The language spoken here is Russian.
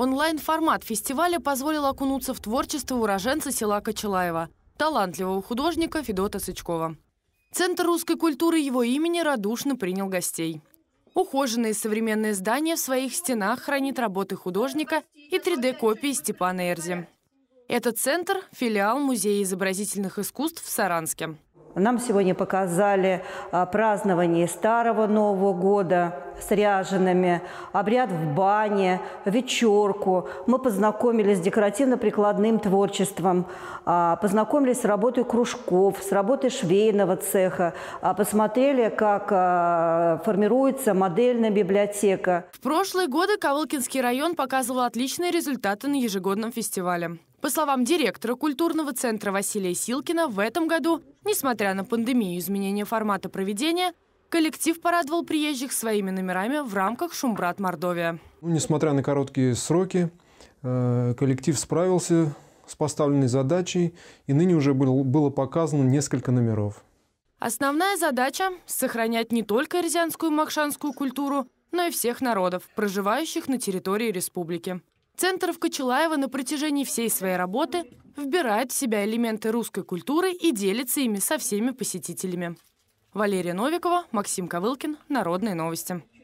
Онлайн-формат фестиваля позволил окунуться в творчество уроженца села Кочелаева, талантливого художника Федота Сычкова. Центр русской культуры его имени радушно принял гостей. Ухоженное современное здание в своих стенах хранит работы художника и 3D-копии Степана Эрзи. Это центр – филиал Музея изобразительных искусств в Саранске. Нам сегодня показали а, празднование Старого Нового года с ряжеными, обряд в бане, вечерку. Мы познакомились с декоративно-прикладным творчеством, а, познакомились с работой кружков, с работой швейного цеха, а, посмотрели, как формируется модельная библиотека. В прошлые годы Ковылкинский район показывал отличные результаты на ежегодном фестивале. По словам директора культурного центра Василия Силкина, в этом году, несмотря на пандемию и изменение формата проведения, Коллектив порадовал приезжих своими номерами в рамках «Шумбрат Мордовия». Ну, несмотря на короткие сроки, э, коллектив справился с поставленной задачей, и ныне уже было показано несколько номеров. Основная задача – сохранять не только рязанскую и макшанскую культуру, но и всех народов, проживающих на территории республики. Центр в Кочелаево на протяжении всей своей работы вбирает в себя элементы русской культуры и делится ими со всеми посетителями. Валерия Новикова, Максим Ковылкин, Народные новости.